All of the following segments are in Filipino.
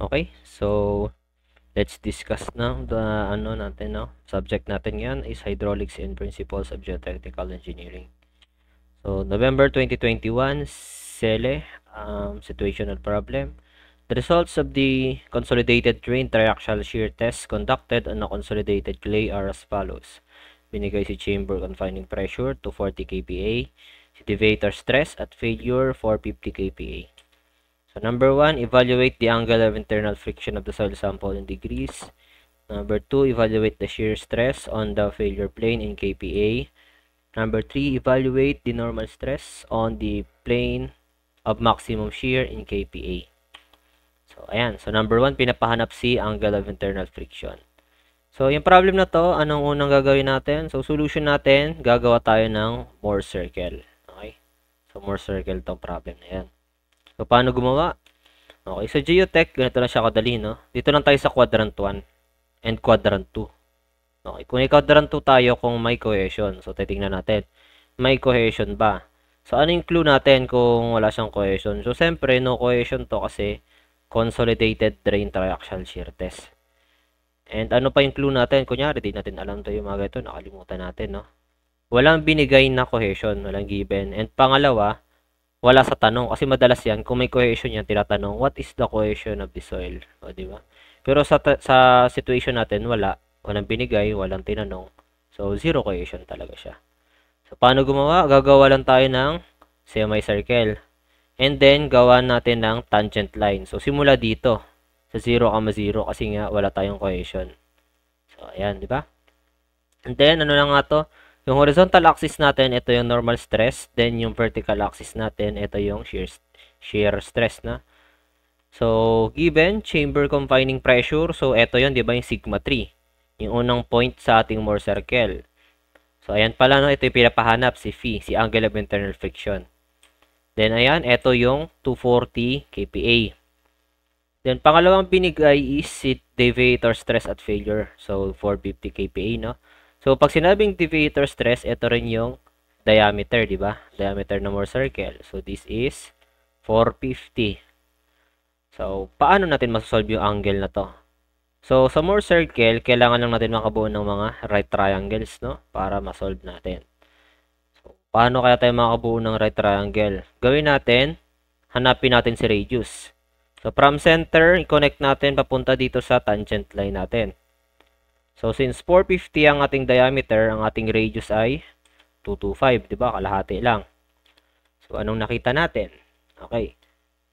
Okay? So, let's discuss now the ano natin no. Subject natin ngayon is Hydraulics and Principles of Geotechnical Engineering. So, November 2021, SELE, um, Situational Problem. The results of the consolidated train triaxial shear test conducted on a consolidated clay are as follows. Binigay si chamber confining pressure to 40 kPa, si deviator stress at failure 450 kPa. So number one, evaluate the angle of internal friction of the soil sample in degrees. Number two, evaluate the shear stress on the failure plane in KPA. Number three, evaluate the normal stress on the plane of maximum shear in KPA. So, ayan. So, number one, pinapahanap si angle of internal friction. So, yung problem na to, anong unang gagawin natin? So, solution natin, gagawa tayo ng Mohr circle. Okay? So, Mohr circle tong problem na yan. So, paano gumawa? Okay, so geotech, ganito lang siya kadali, no? Dito lang tayo sa quadrant 1 and quadrant 2. Okay, kung i-quadrant 2 tayo kung may cohesion. So, titingnan natin. May cohesion ba? So, ano yung clue natin kung wala siyang cohesion? So, siyempre, no cohesion to kasi consolidated drain triaxial shear test. And ano pa yung clue natin? Kunyari, di natin alam to yung mga ito. Nakalimutan natin, no? Walang binigay na cohesion. Walang given. And pangalawa, wala sa tanong. Kasi madalas yan, kung may cohesion yan, tinatanong, what is the cohesion of the soil? O, di ba? Pero sa, sa situation natin, wala. Walang binigay, walang tinanong. So, zero cohesion talaga siya. So, paano gumawa? Gagawa lang tayo ng semicircle. And then, gawa natin ng tangent line. So, simula dito. Sa 0, 0 kasi nga wala tayong cohesion. So, ayan, di ba? And then, ano na nga to? Yung horizontal axis natin, ito yung normal stress. Then, yung vertical axis natin, ito yung shear, shear stress na. So, given chamber confining pressure, so ito yon 'di ba, yung sigma 3. Yung unang point sa ating Mohr circle. So, ayan pala no, ito yung pinapahanap si phi, si angle of internal friction. Then ayan, ito yung 240 kPa. Then pangalawang binigay is si deviator stress at failure. So, 450 kPa no. So, pag sinabing deviator stress, ito rin yung diameter, di ba? Diameter ng more circle. So, this is 450. So, paano natin masosolve yung angle na to? So, sa more circle, kailangan lang natin makabuo ng mga right triangles, no? Para masolve natin. So, paano kaya tayo makabuo ng right triangle? Gawin natin, hanapin natin si radius. So, from center, i-connect natin papunta dito sa tangent line natin. So, since 450 ang ating diameter, ang ating radius ay 225, di ba? Kalahati lang. So, anong nakita natin? Okay.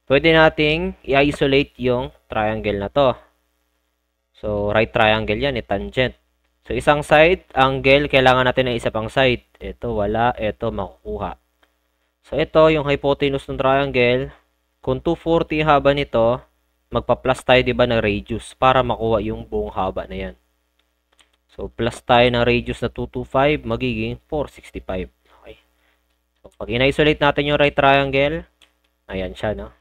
Pwede nating i-isolate yung triangle na to. So, right triangle yan, eh, tangent. So, isang side, angle, kailangan natin ng isa pang side. Ito, wala. Ito, makukuha. So, ito, yung hypotenuse ng triangle. Kung 240 haba nito, magpa-plus tayo, di ba, ng radius para makuha yung buong haba na yan. So, plus tayo ng radius na 225, magiging 465. Okay. So, pag in-isolate natin yung right triangle, ayan siya, no?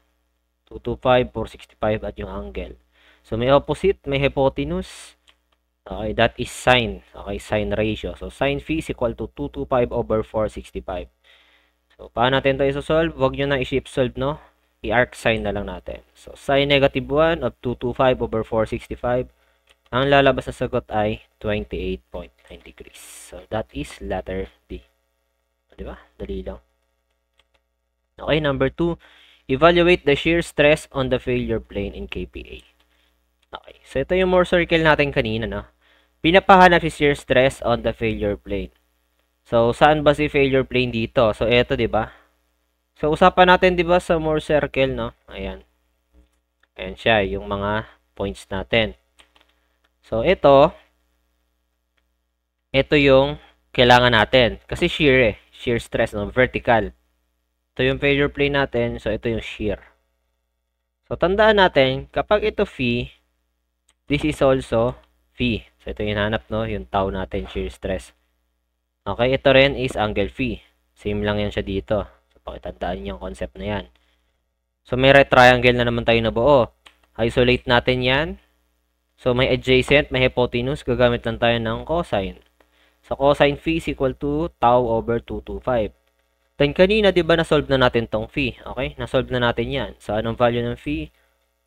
225, 465 at yung angle. So, may opposite, may hypotenuse. Okay, that is sine. Okay, sine ratio. So, sine phi is equal to 225 over 465. So, paano natin ito isosolve? Huwag nyo na i-shape solve, no? I-arc sine na lang natin. So, sine negative 1 of 225 over 465 ang lalabas na sagot ay 28.9 degrees. So, that is letter D. O, diba? Dali lang. Okay, number 2. Evaluate the shear stress on the failure plane in KPA. Okay. So, ito yung more circle natin kanina, no? Pinapahanap si shear stress on the failure plane. So, saan ba si failure plane dito? So, ito, di ba? So, usapan natin, di ba, sa more circle, no? Ayan. Ayan siya, yung mga points natin. So, ito, ito yung kailangan natin. Kasi shear eh. Shear stress, no? vertical. Ito yung failure plane natin. So, ito yung shear. So, tandaan natin, kapag ito phi, this is also phi. So, ito yung hanap, no? Yung tau natin, shear stress. Okay, ito rin is angle phi. Same lang yan siya dito. So, pakitandaan niyo yung concept na yan. So, may right triangle na naman tayo na buo. Isolate natin yan. So, may adjacent, may hypotenuse. Gagamit lang tayo ng cosine. So, cosine phi is equal to tau over 225. Then, kanina, di ba, nasolve na natin tong phi? Okay? Nasolve na natin yan. So, anong value ng phi?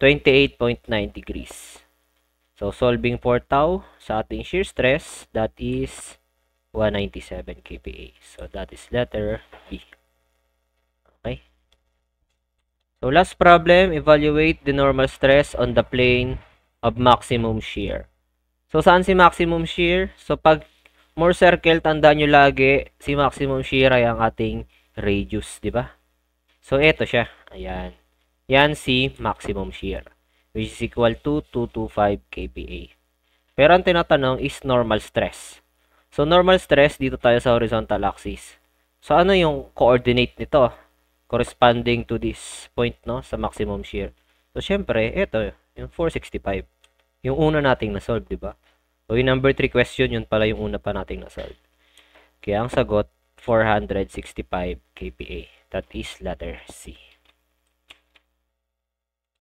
28.9 degrees. So, solving for tau sa ating shear stress, that is 197 kPa. So, that is letter B. Okay? So, last problem, evaluate the normal stress on the plane of maximum shear. So, saan si maximum shear? So, pag more circle, tanda nyo lagi, si maximum shear ay ang ating radius, di ba? So, eto siya. Ayan. Yan si maximum shear, which is equal to 225 kPa. Pero ang tinatanong is normal stress. So, normal stress, dito tayo sa horizontal axis. So, ano yung coordinate nito? Corresponding to this point, no? Sa maximum shear. So, syempre, ito, yung 465. Yung una nating na-solve, di ba? So, yung number 3 question, yun pala yung una pa nating na-solve. Kaya ang sagot, 465 kPa. That is letter C.